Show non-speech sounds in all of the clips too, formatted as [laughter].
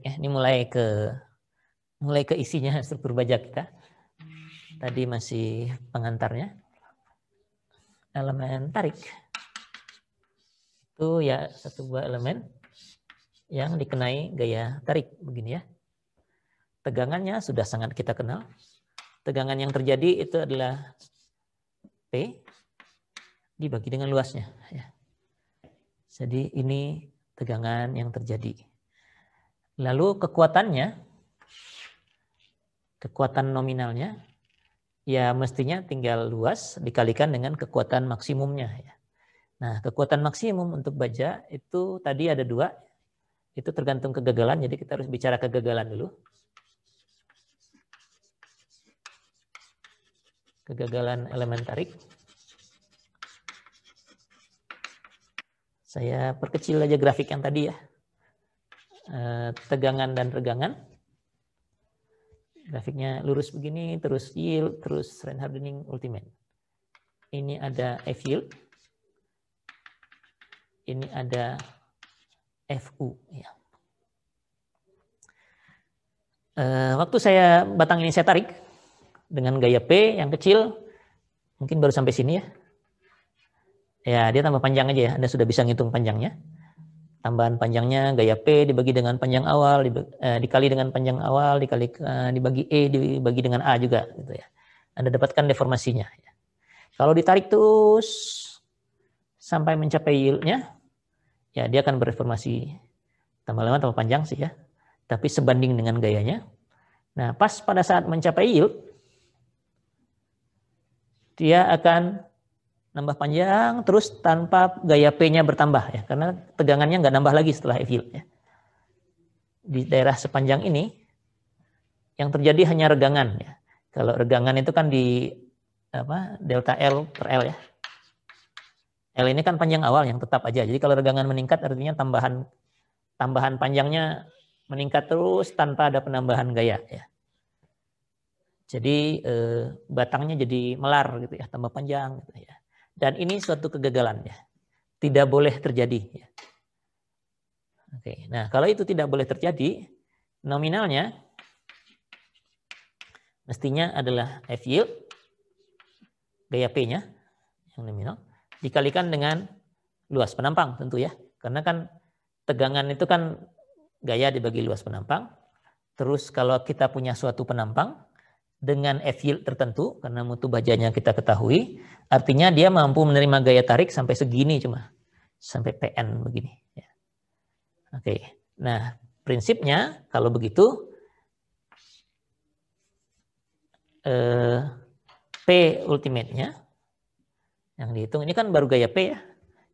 ya. Ini mulai ke mulai ke isinya [laughs] struktur baja kita. Tadi masih pengantarnya. Elemen tarik. Itu ya satu buah elemen yang dikenai gaya tarik begini ya. Tegangannya sudah sangat kita kenal. Tegangan yang terjadi itu adalah P dibagi dengan luasnya ya. Jadi ini tegangan yang terjadi. Lalu kekuatannya, kekuatan nominalnya, ya mestinya tinggal luas dikalikan dengan kekuatan maksimumnya. Ya. Nah, kekuatan maksimum untuk baja itu tadi ada dua, itu tergantung kegagalan, jadi kita harus bicara kegagalan dulu. Kegagalan elementarik. Saya perkecil aja grafik yang tadi ya. Eh, tegangan dan regangan. Grafiknya lurus begini, terus yield, terus strain hardening ultimate. Ini ada F yield. Ini ada FU. Ya. Eh, waktu saya batang ini saya tarik dengan gaya P yang kecil, mungkin baru sampai sini ya. Ya, dia tambah panjang aja ya. Anda sudah bisa ngitung panjangnya tambahan panjangnya gaya P dibagi dengan panjang awal, eh, dikali dengan panjang awal, dikali eh, dibagi E dibagi dengan A juga gitu ya. Anda dapatkan deformasinya. Ya. Kalau ditarik terus sampai mencapai yieldnya, ya dia akan bereformasi tambah lama tambah panjang sih ya. Tapi sebanding dengan gayanya. Nah pas pada saat mencapai yield, dia akan nambah panjang terus tanpa gaya P-nya bertambah ya karena tegangannya nggak nambah lagi setelah F yield ya. Di daerah sepanjang ini yang terjadi hanya regangan ya. Kalau regangan itu kan di apa delta L per L ya. L ini kan panjang awal yang tetap aja. Jadi kalau regangan meningkat artinya tambahan tambahan panjangnya meningkat terus tanpa ada penambahan gaya ya. Jadi eh, batangnya jadi melar gitu ya, tambah panjang gitu ya dan ini suatu kegagalannya. Tidak boleh terjadi. Ya. Oke, nah kalau itu tidak boleh terjadi, nominalnya mestinya adalah F yield, gaya P-nya, yang nominal, dikalikan dengan luas penampang tentu ya. Karena kan tegangan itu kan gaya dibagi luas penampang. Terus kalau kita punya suatu penampang, dengan F yield tertentu, karena mutu bajanya kita ketahui, artinya dia mampu menerima gaya tarik sampai segini cuma, sampai PN begini. Ya. Oke, nah prinsipnya kalau begitu eh, P ultimate-nya yang dihitung, ini kan baru gaya P ya.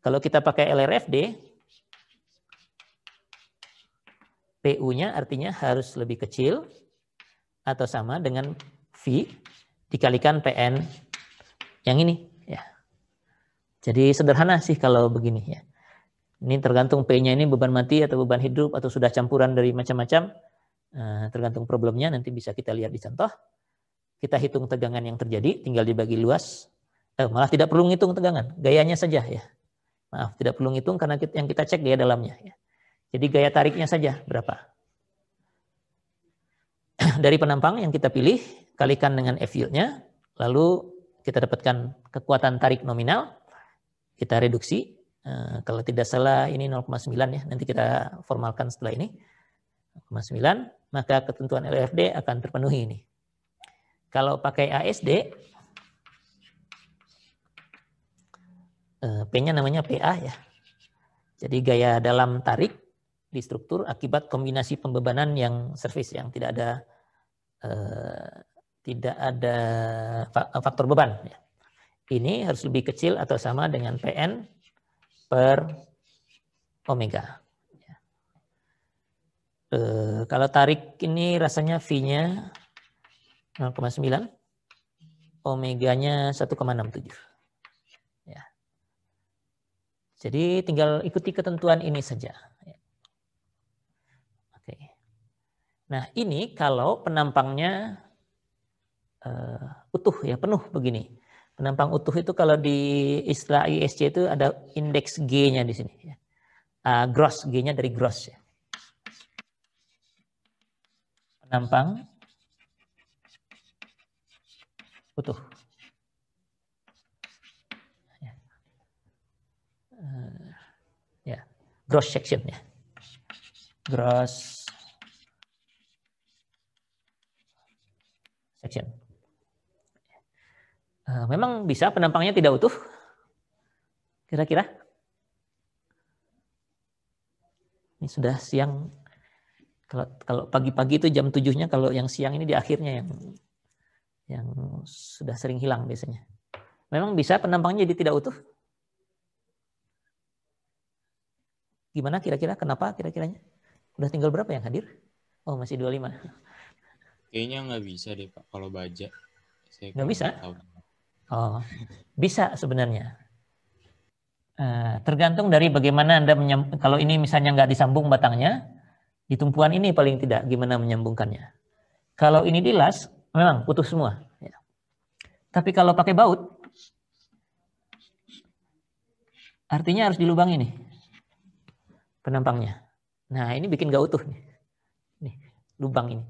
Kalau kita pakai LRFD, PU-nya artinya harus lebih kecil atau sama dengan V dikalikan PN yang ini ya. Jadi sederhana sih kalau begini ya. Ini tergantung P-nya ini beban mati atau beban hidup atau sudah campuran dari macam-macam. Eh, tergantung problemnya nanti bisa kita lihat di contoh. Kita hitung tegangan yang terjadi, tinggal dibagi luas. Eh, malah tidak perlu ngitung tegangan, gayanya saja ya. Maaf, tidak perlu ngitung karena yang kita cek gaya dalamnya. Ya. Jadi gaya tariknya saja berapa. [clears throat] Dari penampang yang kita pilih, kalikan dengan F yieldnya, lalu kita dapatkan kekuatan tarik nominal, kita reduksi, eh, kalau tidak salah ini 0,9 ya, nanti kita formalkan setelah ini, 0,9, maka ketentuan LFD akan terpenuhi ini. Kalau pakai ASD, eh, P-nya namanya PA ya. Jadi gaya dalam tarik di struktur akibat kombinasi pembebanan yang service yang tidak ada eh, tidak ada eh, faktor beban. Ya. Ini harus lebih kecil atau sama dengan PN per omega. E, kalau tarik ini rasanya V-nya 0,9, omeganya 1,67. Ya. Jadi tinggal ikuti ketentuan ini saja. Oke. Nah ini kalau penampangnya uh, utuh ya penuh begini. Penampang utuh itu kalau di istilah ISC itu ada indeks G-nya di sini. Ya. Uh, gross G-nya dari gross ya. Penampang utuh. Ya, eh, ya gross section ya. Gross section. Eh, memang bisa penampangnya tidak utuh? Kira-kira? Ini sudah siang. Kalau kalau pagi-pagi itu jam tujuhnya, kalau yang siang ini di akhirnya yang yang sudah sering hilang biasanya. Memang bisa penampangnya jadi tidak utuh? Gimana kira-kira? Kenapa kira-kiranya? Udah tinggal berapa yang hadir? Oh, masih 25. Kayaknya nggak bisa deh Pak kalau baca. nggak bisa? Tahu. Oh, bisa sebenarnya. Uh, tergantung dari bagaimana Anda menyambung. Kalau ini misalnya nggak disambung batangnya, di tumpuan ini paling tidak gimana menyambungkannya. Kalau ini dilas, memang putus semua. Ya. Tapi kalau pakai baut, artinya harus dilubangi nih penampangnya. Nah ini bikin nggak utuh nih. nih lubang ini.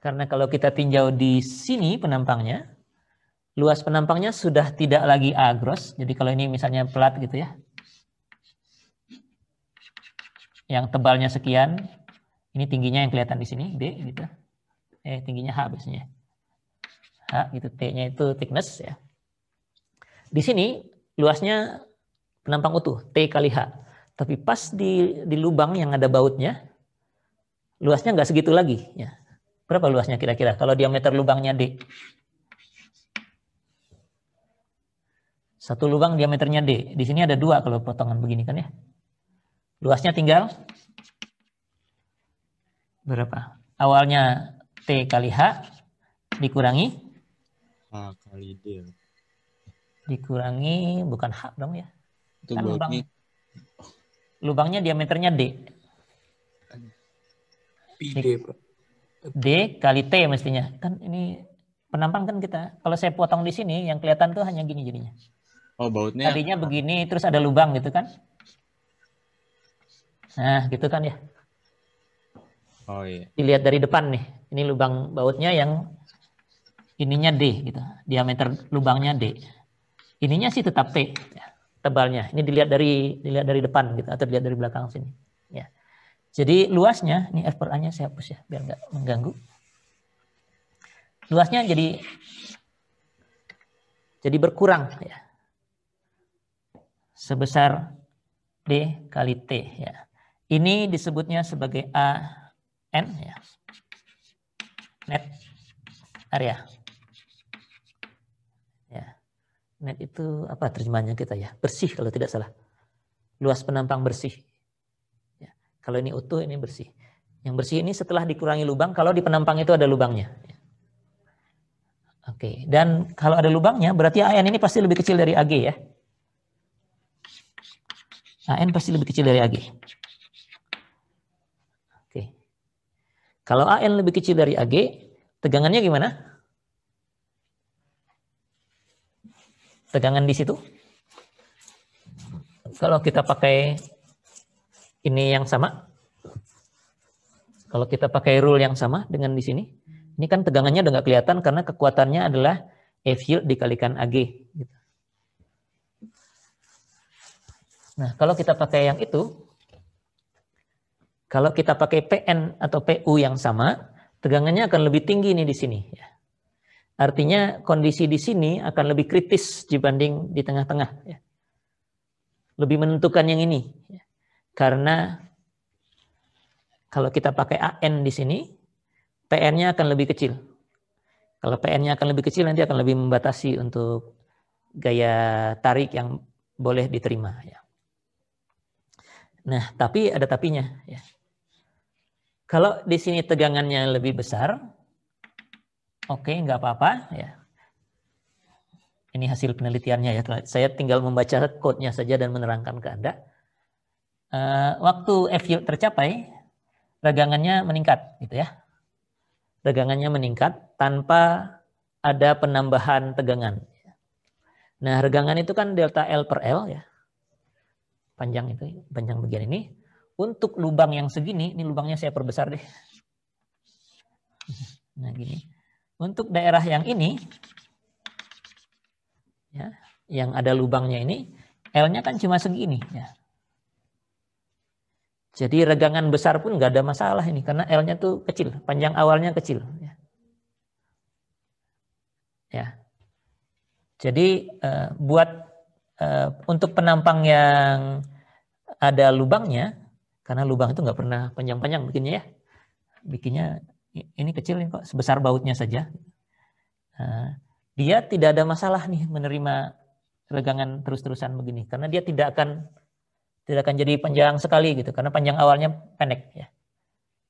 Karena kalau kita tinjau di sini penampangnya, luas penampangnya sudah tidak lagi agros. Jadi kalau ini misalnya pelat gitu ya. Yang tebalnya sekian, ini tingginya yang kelihatan di sini, B gitu. Eh, tingginya H biasanya. H gitu, T-nya itu thickness ya. Di sini luasnya penampang utuh, T kali H. Tapi pas di, di lubang yang ada bautnya, luasnya nggak segitu lagi. Ya. Berapa luasnya kira-kira? Kalau diameter lubangnya D, Satu lubang diameternya D. Di sini ada dua kalau potongan begini kan ya. Luasnya tinggal berapa? Awalnya T kali H dikurangi. H kali D. Dikurangi bukan H dong ya. Itu kan lubang, lubangnya diameternya D. D, D kali T mestinya. Kan ini penampang kan kita. Kalau saya potong di sini, yang kelihatan tuh hanya gini jadinya. Oh, bautnya. Tadinya begini, terus ada lubang gitu kan? Nah, gitu kan ya. Oh iya. Dilihat dari depan nih. Ini lubang bautnya yang ininya D gitu. Diameter lubangnya D. Ininya sih tetap T ya, tebalnya. Ini dilihat dari dilihat dari depan gitu atau dilihat dari belakang sini. Ya. Jadi luasnya, ini F per A-nya saya hapus ya biar nggak mengganggu. Luasnya jadi jadi berkurang ya sebesar D kali T. Ya. Ini disebutnya sebagai AN, ya. net area. Ya. Net itu apa terjemahannya kita ya? Bersih kalau tidak salah. Luas penampang bersih. Ya. Kalau ini utuh, ini bersih. Yang bersih ini setelah dikurangi lubang, kalau di penampang itu ada lubangnya. Oke, dan kalau ada lubangnya berarti AN ini pasti lebih kecil dari AG ya. Nah, N pasti lebih kecil dari AG. Oke. Kalau AN lebih kecil dari AG, tegangannya gimana? Tegangan di situ? Kalau kita pakai ini yang sama, kalau kita pakai rule yang sama dengan di sini, ini kan tegangannya udah nggak kelihatan karena kekuatannya adalah F yield dikalikan AG. Gitu. Nah, kalau kita pakai yang itu, kalau kita pakai PN atau PU yang sama, tegangannya akan lebih tinggi nih di sini. Ya. Artinya kondisi di sini akan lebih kritis dibanding di tengah-tengah. Ya. Lebih menentukan yang ini. Ya. Karena kalau kita pakai AN di sini, PN-nya akan lebih kecil. Kalau PN-nya akan lebih kecil, nanti akan lebih membatasi untuk gaya tarik yang boleh diterima. Ya. Nah, tapi ada tapinya. Ya. Kalau di sini tegangannya lebih besar, oke, okay, nggak apa-apa. Ya. Ini hasil penelitiannya ya. Saya tinggal membaca code-nya saja dan menerangkan ke Anda. Uh, waktu FU tercapai, regangannya meningkat, gitu ya. Regangannya meningkat tanpa ada penambahan tegangan. Nah, regangan itu kan delta L per L ya panjang itu, panjang bagian ini. Untuk lubang yang segini, ini lubangnya saya perbesar deh. Nah gini. Untuk daerah yang ini, ya, yang ada lubangnya ini, L-nya kan cuma segini. Ya. Jadi regangan besar pun nggak ada masalah ini, karena L-nya tuh kecil, panjang awalnya kecil. Ya. ya. Jadi eh, buat Eh, untuk penampang yang ada lubangnya, karena lubang itu nggak pernah panjang-panjang bikinnya ya, bikinnya ini kecil ini kok sebesar bautnya saja. Eh, dia tidak ada masalah nih menerima regangan terus-terusan begini, karena dia tidak akan tidak akan jadi panjang sekali gitu, karena panjang awalnya pendek ya.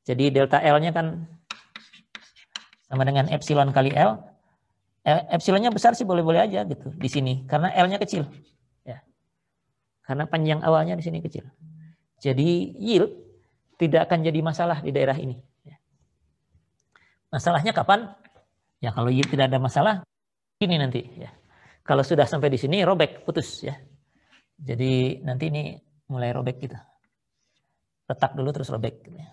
Jadi delta L-nya kan sama dengan epsilon kali L, eh, epsilonnya besar sih boleh-boleh aja gitu di sini karena L-nya kecil. Karena panjang awalnya di sini kecil. Jadi yield tidak akan jadi masalah di daerah ini. Masalahnya kapan? Ya kalau yield tidak ada masalah, ini nanti. Ya. Kalau sudah sampai di sini, robek, putus. ya. Jadi nanti ini mulai robek gitu. Retak dulu terus robek. Gitu. Ya.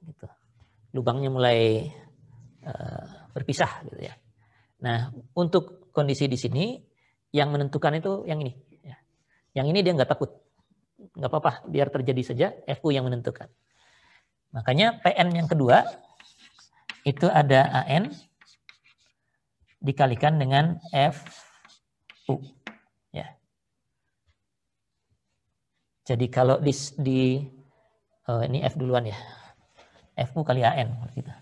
gitu. Lubangnya mulai uh, berpisah gitu ya. Nah untuk kondisi di sini yang menentukan itu yang ini. Ya. Yang ini dia nggak takut. Nggak apa-apa, biar terjadi saja, FU yang menentukan. Makanya PN yang kedua, itu ada AN dikalikan dengan FU. Ya. Jadi kalau di, di eh, ini F duluan ya. FU kali AN. Gitu.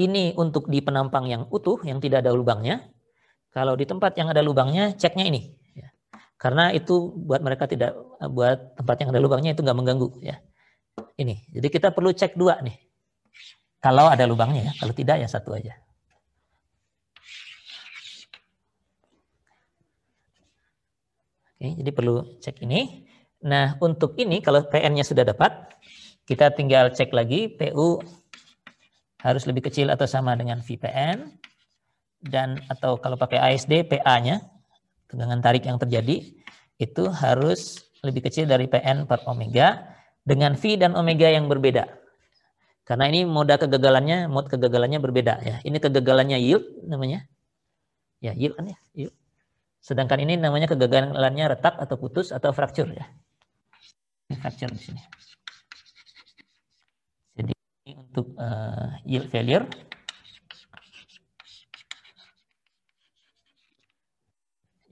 ini untuk di penampang yang utuh, yang tidak ada lubangnya. Kalau di tempat yang ada lubangnya, ceknya ini. Ya. Karena itu buat mereka tidak, buat tempat yang ada lubangnya itu nggak mengganggu. ya Ini, jadi kita perlu cek dua nih. Kalau ada lubangnya, ya. kalau tidak ya satu aja. Oke, jadi perlu cek ini. Nah, untuk ini kalau PN-nya sudah dapat, kita tinggal cek lagi PU harus lebih kecil atau sama dengan VPN dan atau kalau pakai ASD PA-nya tegangan tarik yang terjadi itu harus lebih kecil dari PN per omega dengan V dan omega yang berbeda. Karena ini moda kegagalannya, mode kegagalannya berbeda ya. Ini kegagalannya yield namanya. Ya, yield kan ya, yield. Sedangkan ini namanya kegagalannya retak atau putus atau fracture ya. Ini fracture di sini. Ini untuk uh, yield failure.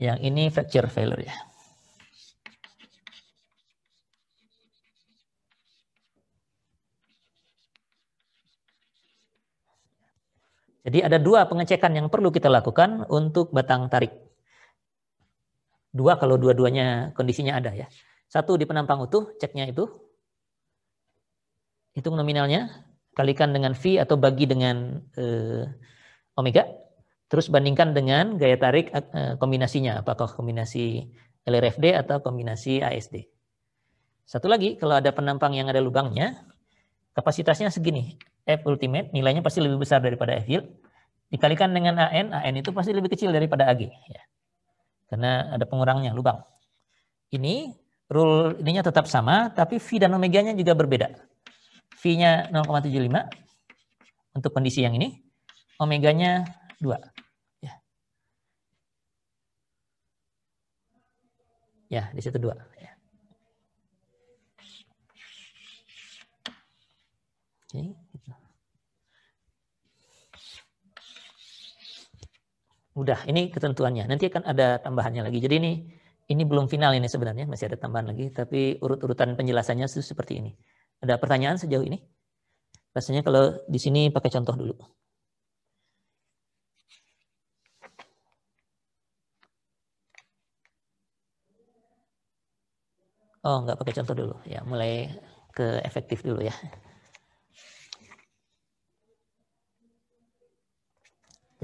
Yang ini fracture failure ya. Jadi ada dua pengecekan yang perlu kita lakukan untuk batang tarik. Dua kalau dua-duanya kondisinya ada ya. Satu di penampang utuh, ceknya itu hitung nominalnya, kalikan dengan V atau bagi dengan eh, omega, terus bandingkan dengan gaya tarik eh, kombinasinya, apakah kombinasi LRFD atau kombinasi ASD. Satu lagi, kalau ada penampang yang ada lubangnya, kapasitasnya segini, F ultimate nilainya pasti lebih besar daripada F yield, dikalikan dengan AN, AN itu pasti lebih kecil daripada AG. Ya. Karena ada pengurangnya, lubang. Ini rule ininya tetap sama, tapi V dan omeganya juga berbeda. V-nya 0,75 untuk kondisi yang ini. Omeganya 2. Ya, ya di situ 2. Ya. Oke. Gitu. Udah, ini ketentuannya. Nanti akan ada tambahannya lagi. Jadi ini ini belum final ini sebenarnya, masih ada tambahan lagi, tapi urut-urutan penjelasannya itu seperti ini. Ada pertanyaan sejauh ini? Rasanya kalau di sini pakai contoh dulu. Oh, nggak pakai contoh dulu. Ya, mulai ke efektif dulu ya.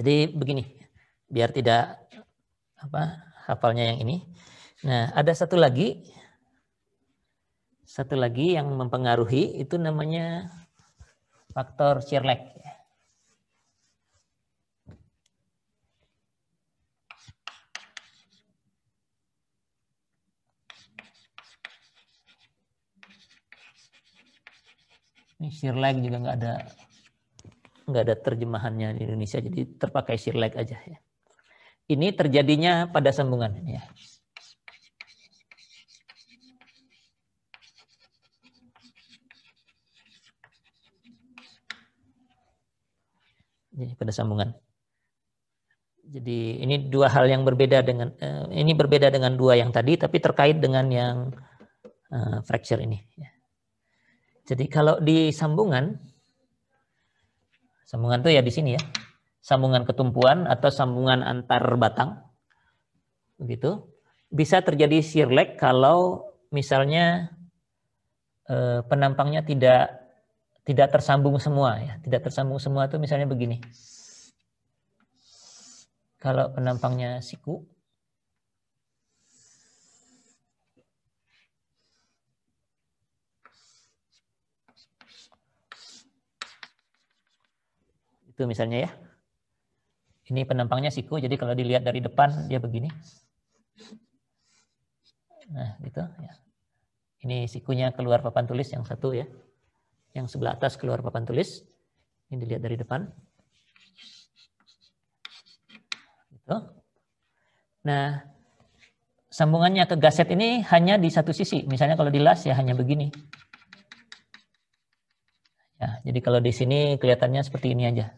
Jadi begini, biar tidak apa hafalnya yang ini. Nah, ada satu lagi satu lagi yang mempengaruhi itu namanya faktor shear lag. Ini shear lag juga nggak ada nggak ada terjemahannya di Indonesia, jadi terpakai shear lag aja ya. Ini terjadinya pada sambungan ya. Jadi pada sambungan. Jadi ini dua hal yang berbeda dengan uh, ini berbeda dengan dua yang tadi tapi terkait dengan yang uh, fracture ini. Jadi kalau di sambungan sambungan tuh ya di sini ya. Sambungan ketumpuan atau sambungan antar batang begitu. Bisa terjadi shear lag kalau misalnya eh, penampangnya tidak tidak tersambung semua ya. Tidak tersambung semua tuh misalnya begini. Kalau penampangnya siku itu misalnya ya. Ini penampangnya siku, jadi kalau dilihat dari depan dia begini. Nah, gitu ya. Ini sikunya keluar papan tulis yang satu ya yang sebelah atas keluar papan tulis. Ini dilihat dari depan. Gitu. Nah, sambungannya ke gaset ini hanya di satu sisi. Misalnya kalau di las ya hanya begini. Ya, jadi kalau di sini kelihatannya seperti ini aja.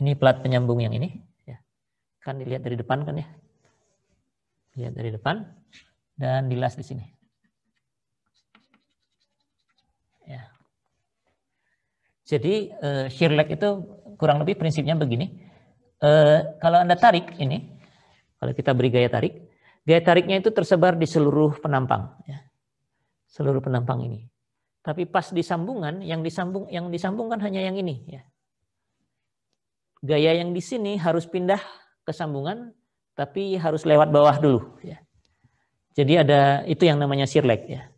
Ini plat penyambung yang ini. Ya. Kan dilihat dari depan kan ya. Lihat dari depan dan dilas di sini. Jadi uh, shear lag itu kurang lebih prinsipnya begini. Uh, kalau Anda tarik ini, kalau kita beri gaya tarik, gaya tariknya itu tersebar di seluruh penampang. Ya. Seluruh penampang ini. Tapi pas disambungan, yang disambung yang disambungkan hanya yang ini. Ya. Gaya yang di sini harus pindah ke sambungan, tapi harus lewat bawah dulu. Ya. Jadi ada itu yang namanya shear leg. ya.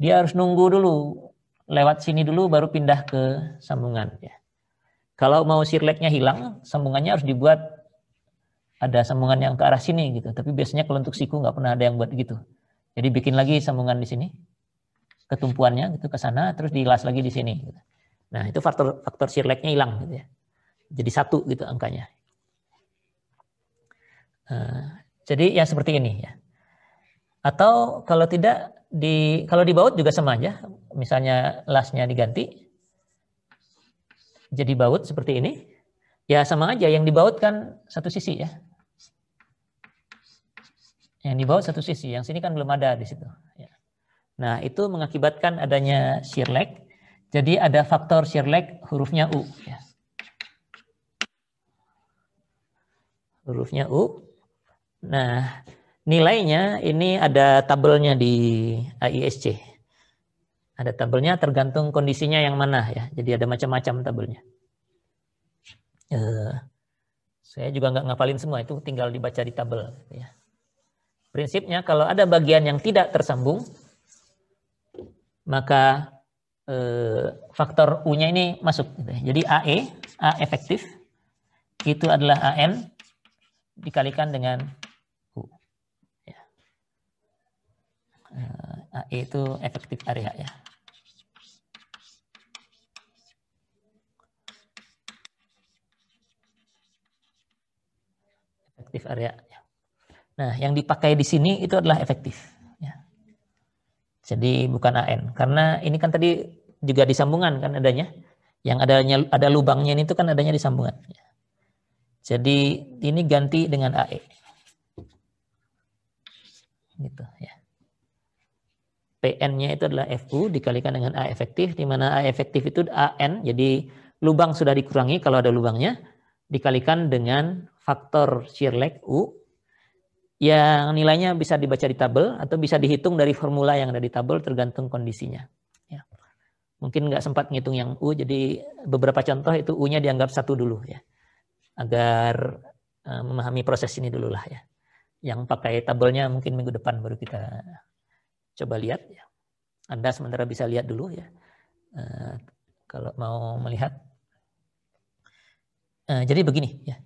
Dia harus nunggu dulu lewat sini dulu baru pindah ke sambungan ya. Kalau mau sirleknya hilang, sambungannya harus dibuat ada sambungan yang ke arah sini gitu. Tapi biasanya kalau untuk siku nggak pernah ada yang buat gitu. Jadi bikin lagi sambungan di sini, ketumpuannya gitu ke sana, terus dilas lagi di sini. Gitu. Nah itu faktor faktor sirleknya hilang gitu ya. Jadi satu gitu angkanya. Uh, jadi ya seperti ini ya. Atau kalau tidak di kalau dibaut juga sama aja. Misalnya lasnya diganti jadi baut seperti ini. Ya sama aja yang dibaut kan satu sisi ya. Yang dibaut satu sisi, yang sini kan belum ada di situ. Ya. Nah itu mengakibatkan adanya shear lag. Jadi ada faktor shear lag hurufnya U. Ya. Hurufnya U. Nah Nilainya ini ada tabelnya di AISC, eh, Ada tabelnya tergantung kondisinya yang mana ya. Jadi ada macam-macam tabelnya. Uh, saya juga nggak ngapalin semua itu tinggal dibaca di tabel. Ya. Prinsipnya kalau ada bagian yang tidak tersambung, maka eh, faktor U-nya ini masuk. Jadi AE, A efektif, itu adalah AN dikalikan dengan E eh, itu efektif area ya. Efektif area. Ya. Nah, yang dipakai di sini itu adalah efektif. Ya. Jadi bukan AN. Karena ini kan tadi juga disambungan kan adanya. Yang adanya ada lubangnya ini itu kan adanya disambungan. Ya. Jadi ini ganti dengan AE. Gitu ya. PN-nya itu adalah FU dikalikan dengan A efektif, di mana A efektif itu AN, jadi lubang sudah dikurangi kalau ada lubangnya, dikalikan dengan faktor shear leg U, yang nilainya bisa dibaca di tabel atau bisa dihitung dari formula yang ada di tabel tergantung kondisinya. Ya. Mungkin nggak sempat ngitung yang U, jadi beberapa contoh itu U-nya dianggap satu dulu ya, agar eh, memahami proses ini dulu lah ya. Yang pakai tabelnya mungkin minggu depan baru kita Coba lihat ya. Anda sementara bisa lihat dulu ya. E, kalau mau melihat. E, jadi begini ya.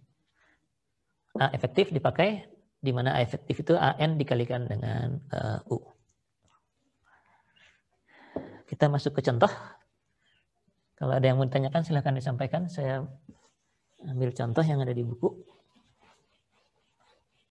A efektif dipakai di mana A efektif itu AN dikalikan dengan e, U. Kita masuk ke contoh. Kalau ada yang mau ditanyakan silahkan disampaikan. Saya ambil contoh yang ada di buku.